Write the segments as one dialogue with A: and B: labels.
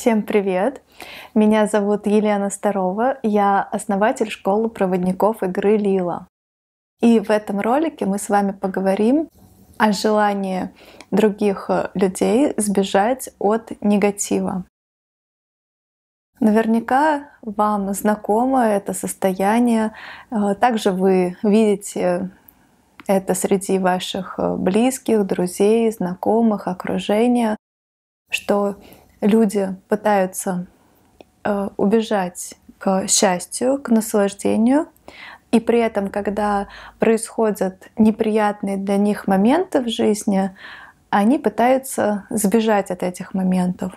A: Всем привет! Меня зовут Елена Старова, я основатель школы проводников игры Лила. И в этом ролике мы с вами поговорим о желании других людей сбежать от негатива. Наверняка вам знакомо это состояние. Э, также вы видите это среди ваших э, близких, друзей, знакомых, окружения, что люди пытаются э, убежать к счастью, к наслаждению, и при этом, когда происходят неприятные для них моменты в жизни, они пытаются сбежать от этих моментов.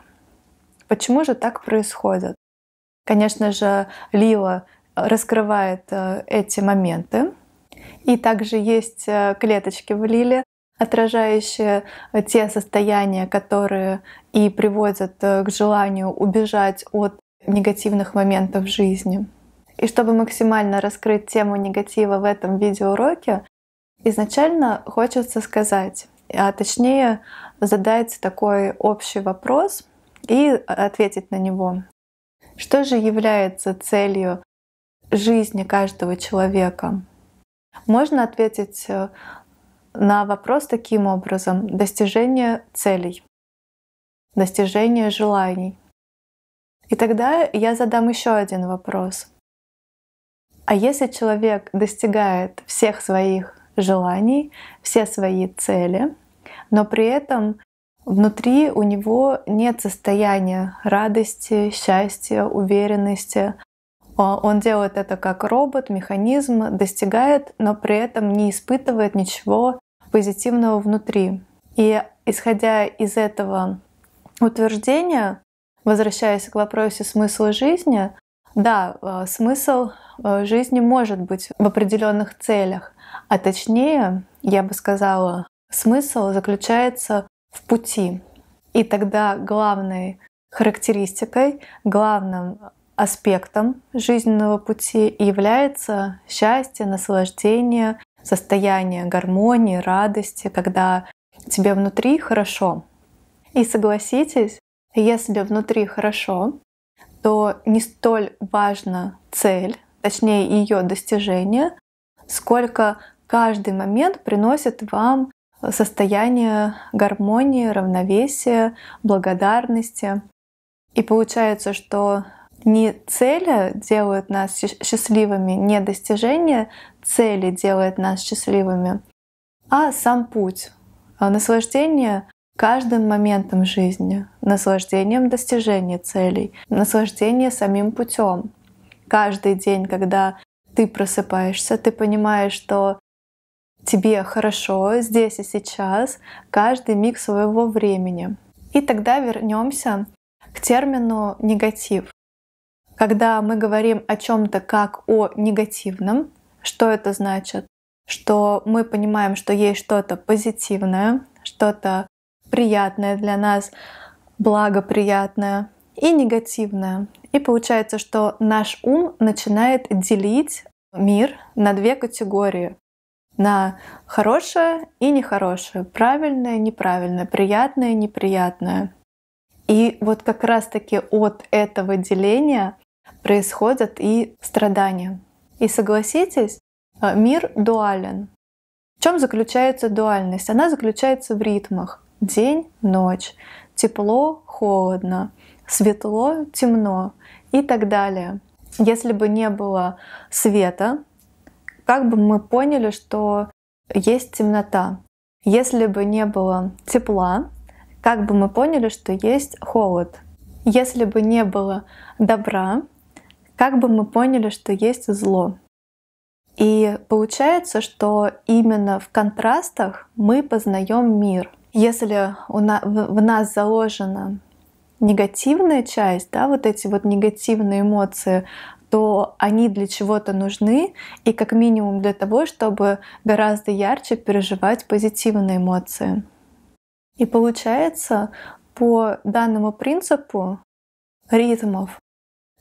A: Почему же так происходит? Конечно же, Лила раскрывает э, эти моменты. И также есть э, клеточки в Лиле, отражающие э, те состояния, которые и приводят э, к желанию убежать от негативных моментов в жизни. И чтобы максимально раскрыть тему негатива в этом видеоуроке, изначально хочется сказать, а точнее задать такой общий вопрос и ответить на него. Что же является целью жизни каждого человека? Можно ответить э, на вопрос таким образом. Достижение целей, достижение желаний. И тогда я задам еще один вопрос. А если человек достигает всех своих желаний, все свои цели, но при этом внутри у него нет состояния радости, счастья, уверенности, он делает это как робот, механизм, достигает, но при этом не испытывает ничего позитивного внутри. И исходя из этого утверждения, возвращаясь к вопросу смысла жизни, да, э, смысл э, жизни может быть в определенных целях, а точнее, я бы сказала, смысл заключается в пути. И тогда главной характеристикой, главным аспектом жизненного пути является счастье, наслаждение, состояние гармонии, радости, когда тебе внутри хорошо. И согласитесь, если внутри хорошо, то не столь важна цель, точнее ее достижение, сколько каждый момент приносит вам состояние гармонии, равновесия, благодарности. И получается, что не цели делают нас счастливыми, не достижение цели делает нас счастливыми, а сам путь, а наслаждение каждым моментом жизни, наслаждением достижения целей, наслаждение самим путем. Каждый день, когда ты просыпаешься, ты понимаешь, что тебе хорошо здесь и сейчас, каждый миг своего времени. И тогда вернемся к термину негатив. Когда мы говорим о чем-то как о негативном, что это значит? Что мы понимаем, что есть что-то позитивное, что-то приятное для нас, благоприятное и негативное. И получается, что наш ум начинает делить мир на две категории. На хорошее и нехорошее, правильное и неправильное, приятное и неприятное. И вот как раз-таки от этого деления происходят и страдания. И согласитесь, а, мир дуален. В чем заключается дуальность? Она заключается в ритмах. День, ночь, тепло, холодно, светло, темно и так далее. Если бы не было света, как бы мы поняли, что есть темнота. Если бы не было тепла, как бы мы поняли, что есть холод. Если бы не было добра, как бы мы поняли, что есть зло. И получается, что именно в контрастах мы познаем мир. Если у нас, в нас заложена негативная часть, да, вот эти вот негативные эмоции, то они для чего-то нужны, и как минимум для того, чтобы гораздо ярче переживать позитивные эмоции. И получается, по данному принципу ритмов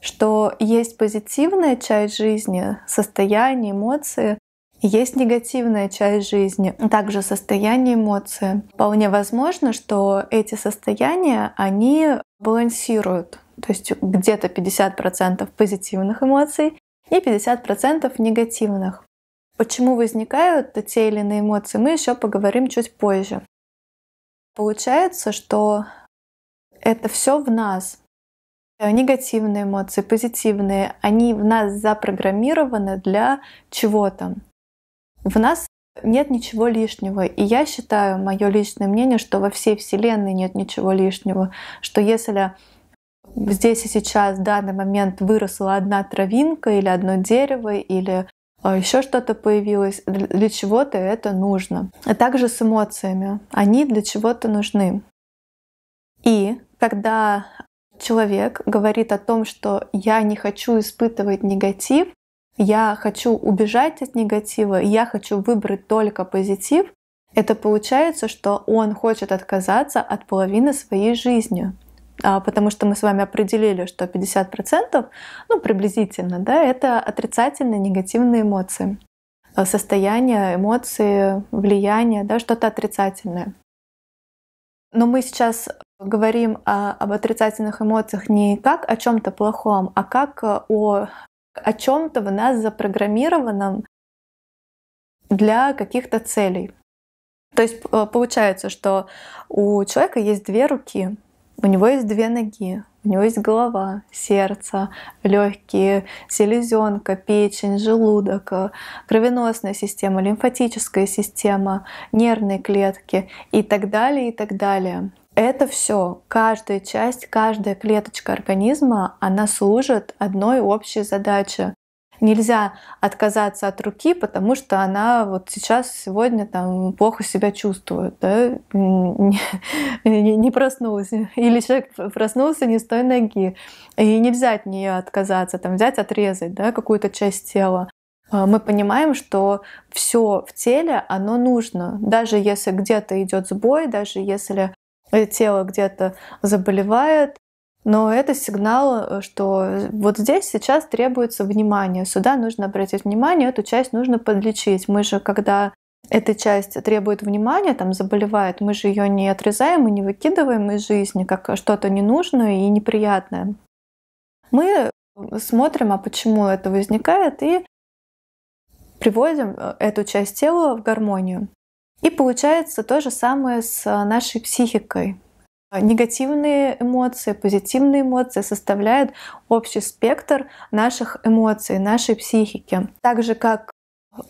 A: что есть позитивная часть жизни, состояние, эмоции, есть негативная часть жизни, также состояние эмоции. Вполне возможно, что эти состояния, они балансируют. То есть где-то 50% позитивных эмоций и 50% негативных. Почему возникают те или иные эмоции, мы еще поговорим чуть позже. Получается, что это все в нас. Э, негативные эмоции, позитивные, они в нас запрограммированы для чего-то. В нас нет ничего лишнего. И я считаю, мое личное мнение, что во всей Вселенной нет ничего лишнего. Что если здесь и сейчас, в данный момент, выросла одна травинка или одно дерево, или э, еще что-то появилось, для чего-то это нужно. А также с эмоциями. Они для чего-то нужны. И когда человек говорит о том, что я не хочу испытывать негатив, я хочу убежать от негатива, я хочу выбрать только позитив, это получается, что он хочет отказаться от половины своей жизни. А, потому что мы с вами определили, что 50%, ну приблизительно, да, это отрицательные негативные эмоции. А, состояние, эмоции, влияние, да, что-то отрицательное. Но мы сейчас говорим о, об отрицательных эмоциях не как о чем-то плохом, а как о, о чем-то в нас запрограммированном для каких-то целей. То есть э, получается, что у человека есть две руки, у него есть две ноги, у него есть голова, сердце, легкие, селезенка, печень, желудок, э, кровеносная система, лимфатическая система, нервные клетки и так далее, и так далее. Это все, каждая часть, каждая клеточка организма, она служит одной общей задаче. Нельзя отказаться от руки, потому что она вот сейчас, сегодня там плохо себя чувствует, да? не, не, не Или человек проснулся не с той ноги. И нельзя от нее отказаться, там, взять, отрезать да, какую-то часть тела а, мы понимаем, что все в теле, оно нужно. Даже если где-то идет сбой, даже если Э, тело где-то заболевает, но это сигнал, э, что вот здесь сейчас требуется внимание, сюда нужно обратить внимание, эту часть нужно подлечить. Мы же, когда эта часть требует внимания, там заболевает, мы же ее не отрезаем и не выкидываем из жизни как что-то ненужное и неприятное. Мы смотрим, а почему это возникает, и приводим э, эту часть тела в гармонию. И получается то же самое с э, нашей психикой. Негативные эмоции, позитивные эмоции составляют общий спектр наших эмоций, нашей психики. Так же, как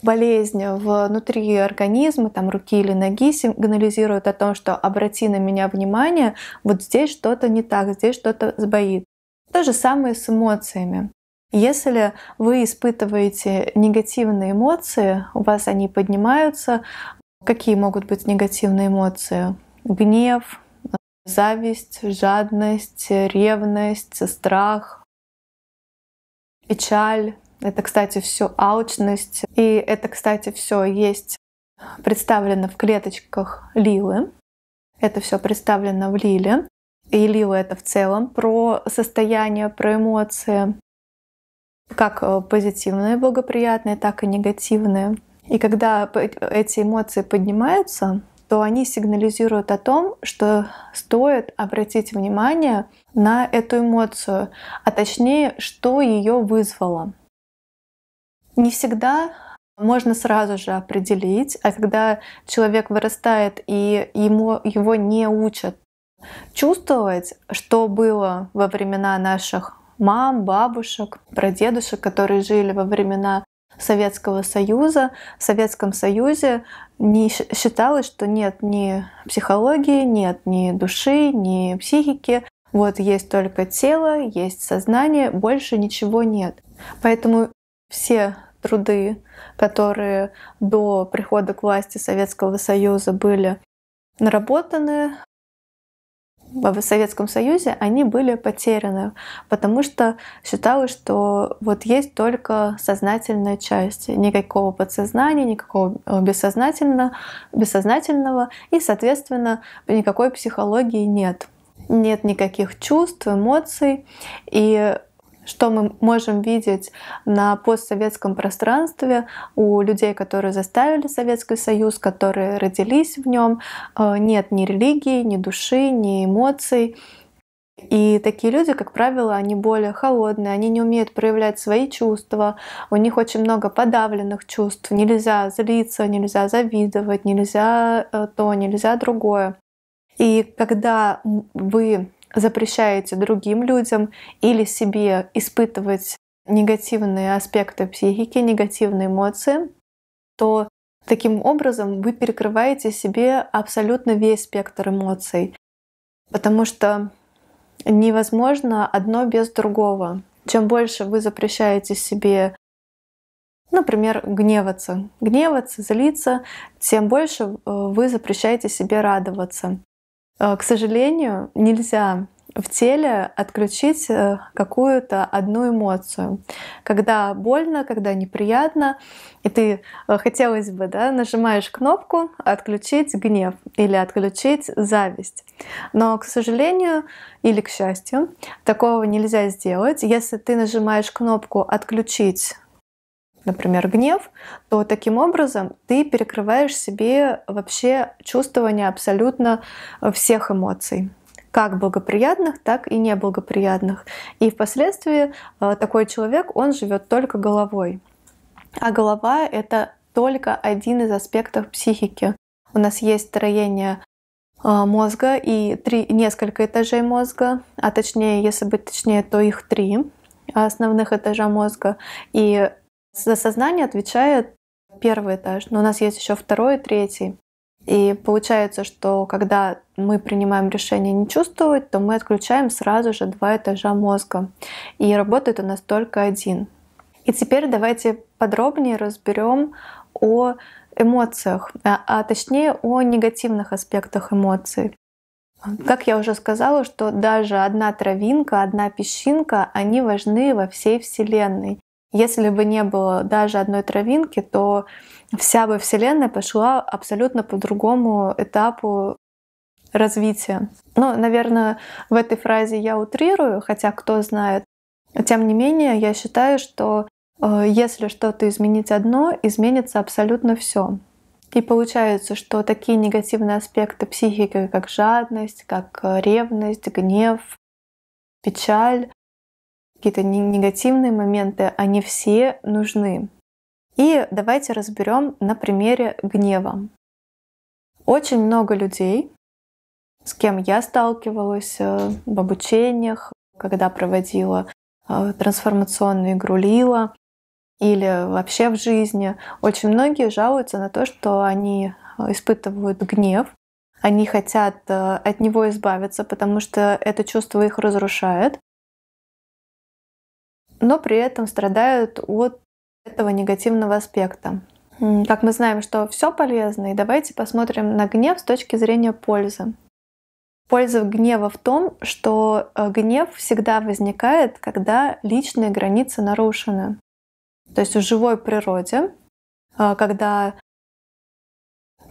A: болезнь внутри организма, там руки или ноги сигнализируют о том, что обрати на меня внимание, вот здесь что-то не так, здесь что-то сбоит. То же самое с эмоциями. Если вы испытываете негативные эмоции, у вас они поднимаются, Какие могут быть негативные эмоции? Гнев, зависть, жадность, ревность, страх, печаль. Это, кстати, все алчность. И это, кстати, все есть представлено в клеточках лилы. Это все представлено в лиле. И лила это в целом про состояние, про эмоции, как э, позитивные, благоприятные, так и негативные. И когда эти эмоции поднимаются, то они сигнализируют о том, что стоит обратить внимание на эту эмоцию, а точнее, что ее вызвало. Не всегда можно сразу же определить, а когда человек вырастает и ему, его не учат чувствовать, что было во времена наших мам, бабушек, прадедушек, которые жили во времена Советского Союза. В Советском Союзе не считалось, что нет ни психологии, нет ни души, ни психики. Вот есть только тело, есть сознание, больше ничего нет. Поэтому все труды, которые до прихода к власти Советского Союза были наработаны, в Советском Союзе, они были потеряны, потому что считалось, что вот есть только сознательная часть, никакого подсознания, никакого э, бессознательного, бессознательного и, соответственно, никакой психологии нет. Нет никаких чувств, эмоций, и что мы можем видеть на постсоветском пространстве у людей, которые заставили Советский Союз, которые родились в нем, э, нет ни религии, ни души, ни эмоций. И такие люди, как правило, они более холодные, они не умеют проявлять свои чувства, у них очень много подавленных чувств, нельзя злиться, нельзя завидовать, нельзя э, то, нельзя другое. И когда вы запрещаете другим людям или себе испытывать негативные аспекты психики, негативные эмоции, то таким образом вы перекрываете себе абсолютно весь спектр эмоций. Потому что невозможно одно без другого. Чем больше вы запрещаете себе, например, гневаться, гневаться, злиться, тем больше э, вы запрещаете себе радоваться. Э, к сожалению, нельзя в теле отключить э, какую-то одну эмоцию. Когда больно, когда неприятно, и ты, э, хотелось бы, да, нажимаешь кнопку «Отключить гнев» или «Отключить зависть». Но, к сожалению или к счастью, такого нельзя сделать. Если ты нажимаешь кнопку «Отключить например, гнев, то таким образом ты перекрываешь себе вообще чувствование абсолютно э, всех эмоций как благоприятных, так и неблагоприятных. И впоследствии э, такой человек, он живет только головой. А голова — это только один из аспектов психики. У нас есть строение э, мозга и три, несколько этажей мозга, а точнее, если быть точнее, то их три основных этажа мозга. И за сознание отвечает первый этаж, но у нас есть еще второй и третий. И получается, что когда мы принимаем решение не чувствовать, то мы отключаем сразу же два этажа мозга. И работает у нас только один. И теперь давайте подробнее разберем о эмоциях, а, а, точнее о негативных аспектах эмоций. Как я уже сказала, что даже одна травинка, одна песчинка, они важны во всей Вселенной. Если бы не было даже одной травинки, то вся бы Вселенная пошла абсолютно по другому этапу развития. Ну, наверное, в этой фразе я утрирую, хотя кто знает. Тем не менее, я считаю, что э, если что-то изменить одно, изменится абсолютно все. И получается, что такие негативные аспекты психики, как жадность, как э, ревность, гнев, печаль, какие-то негативные моменты, они все нужны. И давайте разберем на примере гнева. Очень много людей, с кем я сталкивалась э, в обучениях, когда проводила э, трансформационную игру Лила или вообще в жизни, очень многие жалуются на то, что они э, испытывают гнев, они хотят от него избавиться, потому что это чувство их разрушает, но при этом страдают от этого негативного аспекта. Как мы знаем, что все полезно, и давайте посмотрим на гнев с точки зрения пользы. Польза гнева в том, что э, гнев всегда возникает, когда личные границы нарушены. То есть в живой природе, э, когда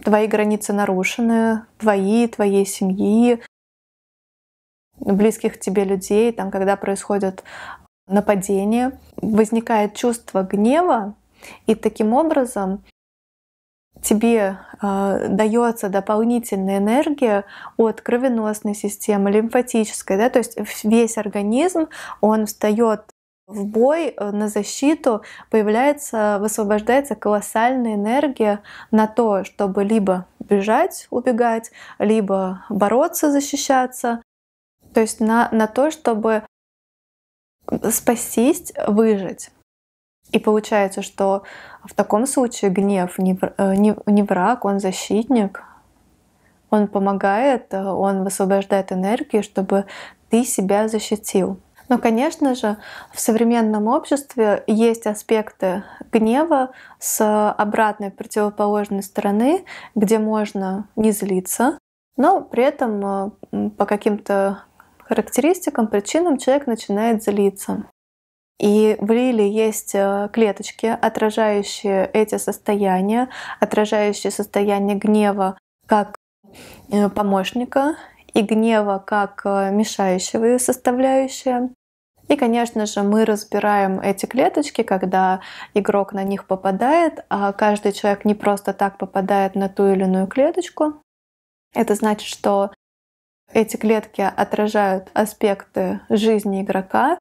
A: твои границы нарушены, твои, твоей семьи, близких тебе людей, там, когда происходят нападение, возникает чувство гнева, и таким образом тебе э, а, дается дополнительная энергия от кровеносной системы, лимфатической, да, то есть весь организм, он встает в бой, э, на защиту, появляется, высвобождается колоссальная энергия на то, чтобы либо бежать, убегать, либо бороться, защищаться, то есть на, на то, чтобы спастись, выжить. И получается, что в таком случае гнев не, э, враг, он защитник, он помогает, э, он высвобождает энергию, чтобы ты себя защитил. Но, конечно же, в современном обществе есть аспекты гнева с обратной противоположной стороны, где можно не злиться, но при этом э, по каким-то характеристикам, причинам человек начинает злиться. И в лиле есть э, клеточки, отражающие эти состояния, отражающие состояние гнева как э, помощника и гнева как э, мешающего составляющего. И, конечно же, мы разбираем эти клеточки, когда игрок на них попадает, а каждый человек не просто так попадает на ту или иную клеточку. Это значит, что эти клетки отражают аспекты жизни игрока,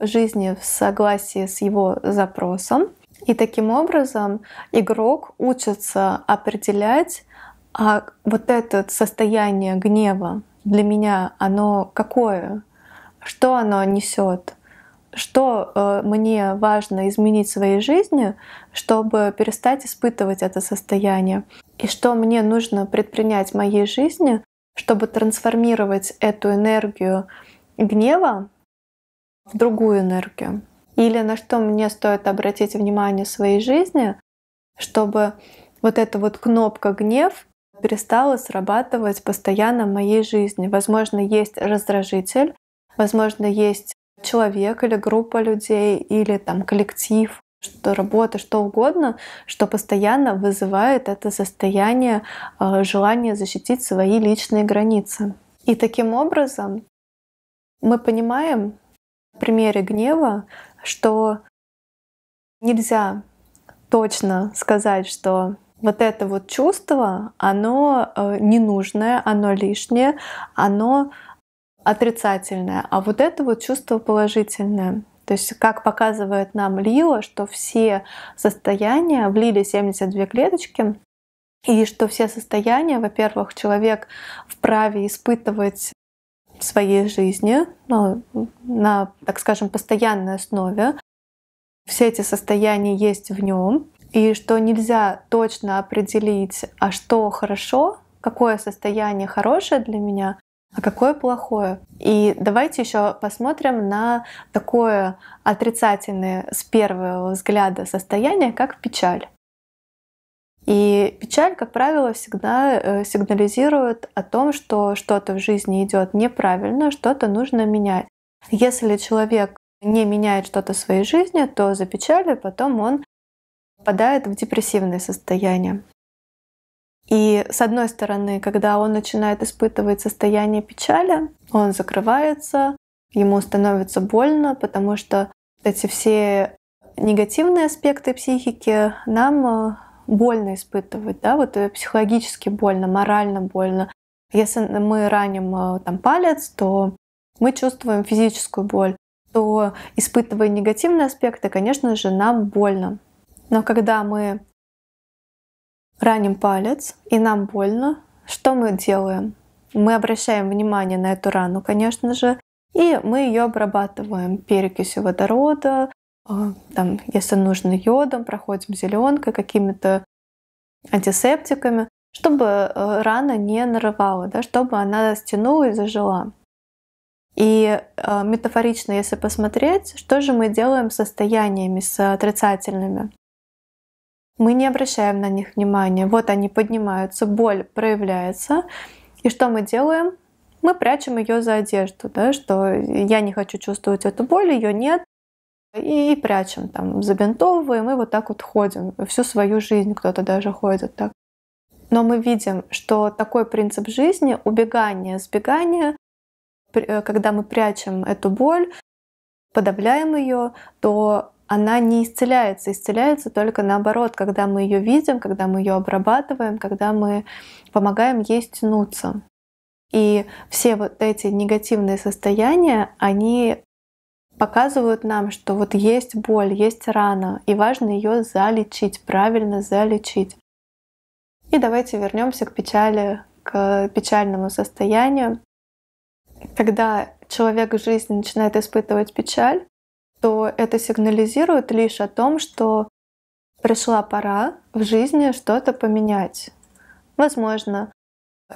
A: жизни в согласии с его запросом. И таким образом игрок учится определять, а вот это состояние гнева для меня, оно какое, что оно несет, что э, мне важно изменить в своей жизни, чтобы перестать испытывать это состояние, и что мне нужно предпринять в моей жизни, чтобы трансформировать эту энергию гнева в другую энергию. Или на что мне стоит обратить внимание в своей жизни, чтобы вот эта вот кнопка гнев перестала срабатывать постоянно в моей жизни. Возможно, есть раздражитель, возможно, есть человек или группа людей, или там коллектив, что работа, что угодно, что постоянно вызывает это состояние э, желания защитить свои личные границы. И таким образом мы понимаем в примере гнева, что нельзя точно сказать, что вот это вот чувство, оно э, ненужное, оно лишнее, оно отрицательное, а вот это вот чувство положительное. То есть, как показывает нам Лила, что все состояния влили 72 клеточки, и что все состояния, во-первых, человек вправе испытывать в своей жизни ну, на, так скажем, постоянной основе. Все эти состояния есть в нем, и что нельзя точно определить, а что хорошо, какое состояние хорошее для меня, а какое плохое. И давайте еще посмотрим на такое отрицательное с первого взгляда состояние, как печаль. И печаль, как правило, всегда э, сигнализирует о том, что что-то в жизни идет неправильно, что-то нужно менять. Если человек не меняет что-то в своей жизни, то за печалью потом он попадает в депрессивное состояние. И с одной стороны, когда он начинает испытывать состояние печали, он закрывается, ему становится больно, потому что эти все негативные аспекты психики нам э, больно испытывать, да, вот э, психологически больно, морально больно. Если мы раним э, там палец, то мы чувствуем физическую боль, то испытывая негативные аспекты, конечно же, нам больно. Но когда мы раним палец, и нам больно, что мы делаем? Мы обращаем внимание на эту рану, конечно же, и мы ее обрабатываем перекисью водорода, э, там, если нужно, йодом, проходим зеленкой, какими-то антисептиками, чтобы э, рана не нарывала, да, чтобы она стянула и зажила. И э, метафорично, если посмотреть, что же мы делаем с состояниями, с отрицательными мы не обращаем на них внимания. Вот они поднимаются, боль проявляется. И что мы делаем? Мы прячем ее за одежду, да, что я не хочу чувствовать эту боль, ее нет. И прячем, там, забинтовываем, и вот так вот ходим. Всю свою жизнь кто-то даже ходит так. Но мы видим, что такой принцип жизни — убегание, сбегание, э, когда мы прячем эту боль, подавляем ее, то она не исцеляется. Исцеляется только наоборот, когда мы ее видим, когда мы ее обрабатываем, когда мы помогаем ей стянуться. И все вот эти негативные состояния, они показывают нам, что вот есть боль, есть рана, и важно ее залечить, правильно залечить. И давайте вернемся к печали, к печальному состоянию. Когда человек в жизни начинает испытывать печаль, то это сигнализирует лишь о том, что пришла пора в жизни что-то поменять. Возможно,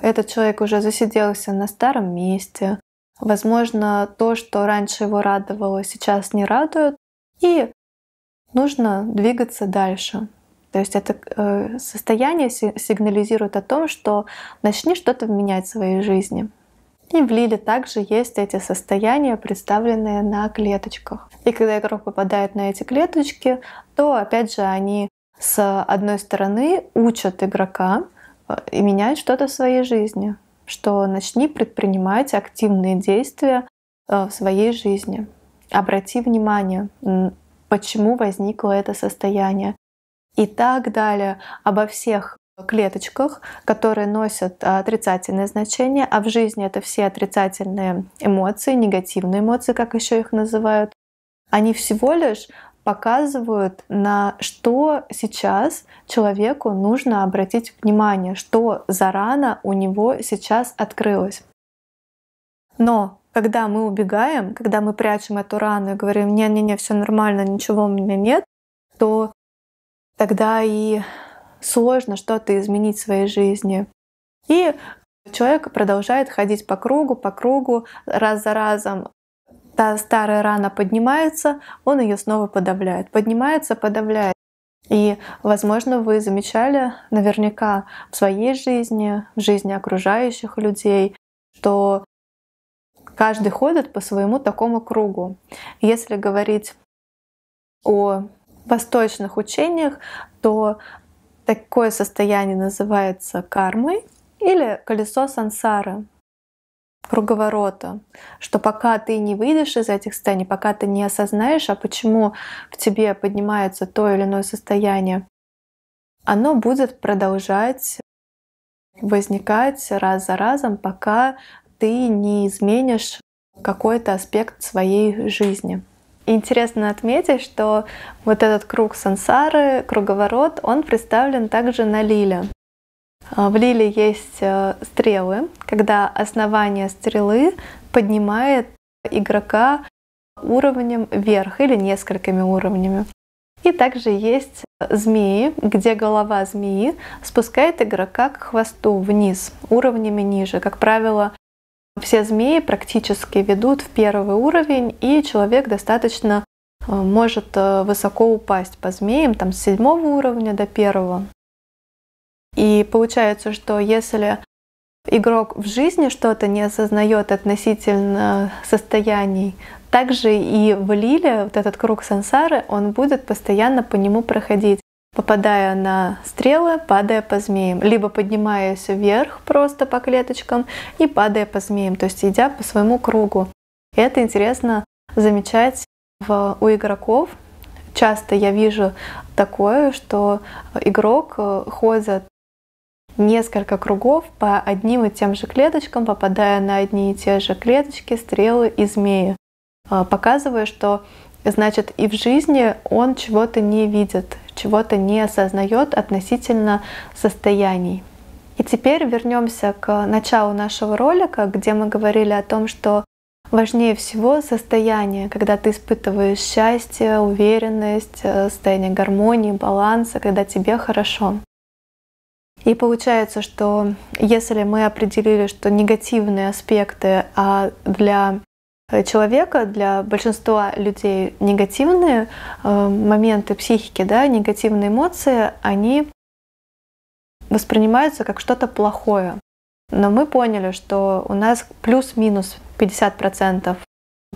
A: этот человек уже засиделся на старом месте, возможно, то, что раньше его радовало, сейчас не радует, и нужно двигаться дальше. То есть это э, состояние сигнализирует о том, что начни что-то менять в своей жизни. И в лиле также есть эти состояния, представленные на клеточках. И когда игрок попадает на эти клеточки, то опять же они с одной стороны учат игрока э, и меняют что-то в своей жизни, что начни предпринимать активные действия э, в своей жизни. Обрати внимание, почему возникло это состояние и так далее. Обо всех клеточках, которые носят а, отрицательные значения, а в жизни это все отрицательные эмоции, негативные эмоции, как еще их называют. Они всего лишь показывают, на что сейчас человеку нужно обратить внимание, что за рана у него сейчас открылась. Но когда мы убегаем, когда мы прячем эту рану и говорим, не-не-не, все нормально, ничего у меня нет, то тогда и сложно что-то изменить в своей жизни. И человек продолжает ходить по кругу, по кругу, раз за разом. Та старая рана поднимается, он ее снова подавляет. Поднимается, подавляет. И, возможно, вы замечали наверняка в своей жизни, в жизни окружающих людей, что каждый ходит по своему такому кругу. Если говорить о восточных учениях, то Такое состояние называется кармой или колесо сансары, круговорота, что пока ты не выйдешь из этих состояний, пока ты не осознаешь, а почему в тебе поднимается то или иное состояние, оно будет продолжать возникать раз за разом, пока ты не изменишь какой-то аспект своей жизни. Интересно отметить, что вот этот круг сансары, круговорот, он представлен также на лиле. А, в лиле есть э, стрелы, когда основание стрелы поднимает игрока уровнем вверх или несколькими уровнями. И также есть э, змеи, где голова змеи спускает игрока к хвосту вниз, уровнями ниже. Как правило, все змеи практически ведут в первый уровень, и человек достаточно э, может э, высоко упасть по змеям, там с седьмого уровня до первого. И получается, что если игрок в жизни что-то не осознает относительно состояний, также и в Лиле вот этот круг сансары, он будет постоянно по нему проходить попадая на стрелы, падая по змеям, либо поднимаясь вверх просто по клеточкам и падая по змеям, то есть идя по своему кругу. это интересно замечать в, у игроков. Часто я вижу такое, что игрок э, ходит несколько кругов по одним и тем же клеточкам, попадая на одни и те же клеточки, стрелы и змеи, э, показывая, что значит и в жизни он чего-то не видит, чего-то не осознает относительно состояний. И теперь вернемся к началу нашего ролика, где мы говорили о том, что важнее всего состояние, когда ты испытываешь счастье, уверенность, э, состояние гармонии, баланса, когда тебе хорошо. И получается, что если мы определили, что негативные аспекты а для Э, человека, для большинства людей негативные э, моменты психики, да, негативные эмоции, они воспринимаются как что-то плохое. Но мы поняли, что у нас плюс-минус 50%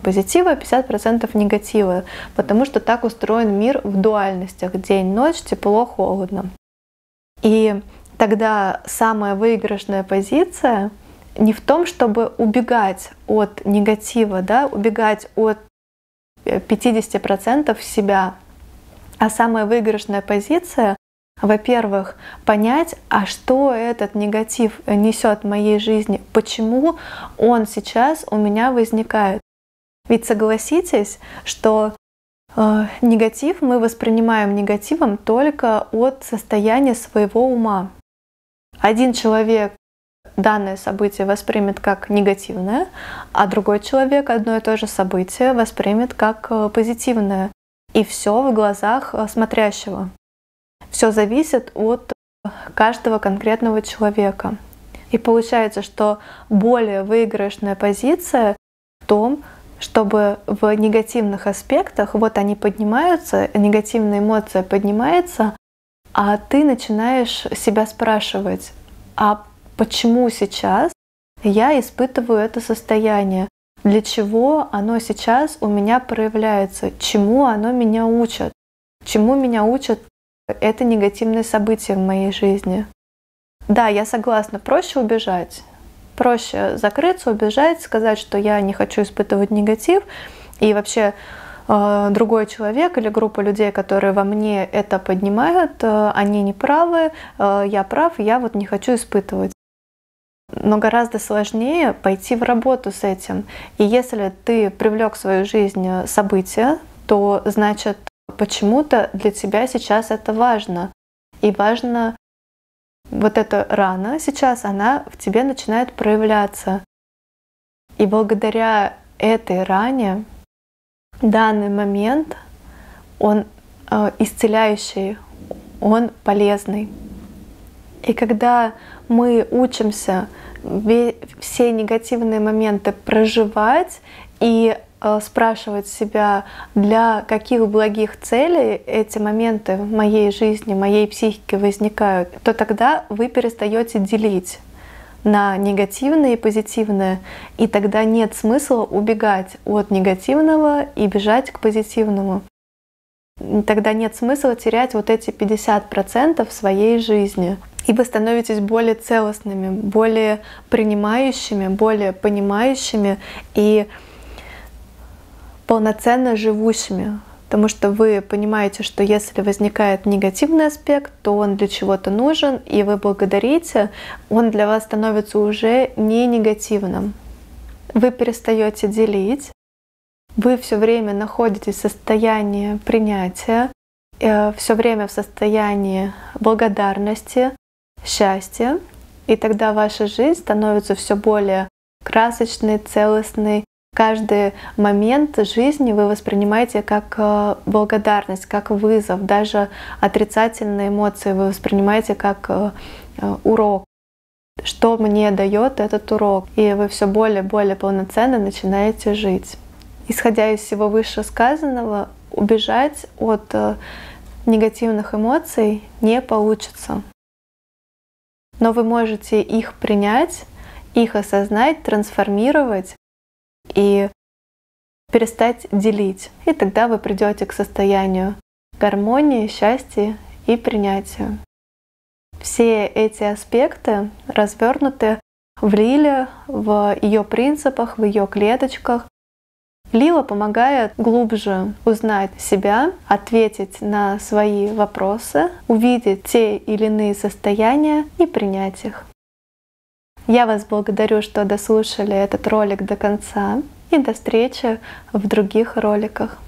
A: позитива, 50% негатива, потому что так устроен мир в дуальностях, день-ночь, тепло-холодно. И тогда самая выигрышная позиция не в том, чтобы убегать от негатива, да, убегать от 50% э, себя, а самая выигрышная позиция, во-первых, понять, а что этот негатив несет в моей жизни, почему он сейчас у меня возникает. Ведь согласитесь, что э, негатив мы воспринимаем негативом только от состояния своего ума. Один человек данное событие воспримет как негативное, а другой человек одно и то же событие воспримет как э, позитивное. И все в глазах э, смотрящего. Все зависит от э, каждого конкретного человека. И получается, что более выигрышная позиция в том, чтобы в негативных аспектах, вот они поднимаются, негативная эмоция поднимается, а ты начинаешь себя спрашивать, а почему сейчас я испытываю это состояние, для чего оно сейчас у меня проявляется, чему оно меня учит, чему меня учат это негативные события в моей жизни. Да, я согласна, проще убежать, проще закрыться, убежать, сказать, что я не хочу испытывать негатив, и вообще э, другой человек или группа людей, которые во мне это поднимают, э, они не правы, э, я прав, я вот не хочу испытывать. Но гораздо сложнее пойти в работу с этим. И если ты привлек в свою жизнь э, события, то значит почему-то для тебя сейчас это важно. И важно вот эта рана сейчас, она в тебе начинает проявляться. И благодаря этой ране данный момент, он э, исцеляющий, он полезный. И когда мы учимся все негативные моменты проживать и э, спрашивать себя, для каких благих целей эти моменты в моей жизни, в моей психике возникают, то тогда вы перестаете делить на негативное и позитивное, и тогда нет смысла убегать от негативного и бежать к позитивному. Тогда нет смысла терять вот эти 50% своей жизни и вы становитесь более целостными, более принимающими, более понимающими и полноценно живущими. Потому что вы понимаете, что если возникает негативный аспект, то он для чего-то нужен, и вы благодарите, он для вас становится уже не негативным. Вы перестаете делить, вы все время находитесь в состоянии принятия, э, все время в состоянии благодарности, счастье и тогда ваша жизнь становится все более красочной, целостной. Каждый момент жизни вы воспринимаете как э, благодарность, как вызов, даже отрицательные эмоции вы воспринимаете как э, э, урок что мне дает этот урок, и вы все более и более полноценно начинаете жить. Исходя из всего вышесказанного, убежать от негативных эмоций не получится но вы можете их принять, их осознать, трансформировать и перестать делить. И тогда вы придете к состоянию гармонии, счастья и принятия. Все эти аспекты развернуты в Лиле, в ее принципах, в ее клеточках, Лила помогает глубже узнать себя, ответить на свои вопросы, увидеть те или иные состояния и принять их. Я вас благодарю, что дослушали этот ролик до конца и до встречи в других роликах.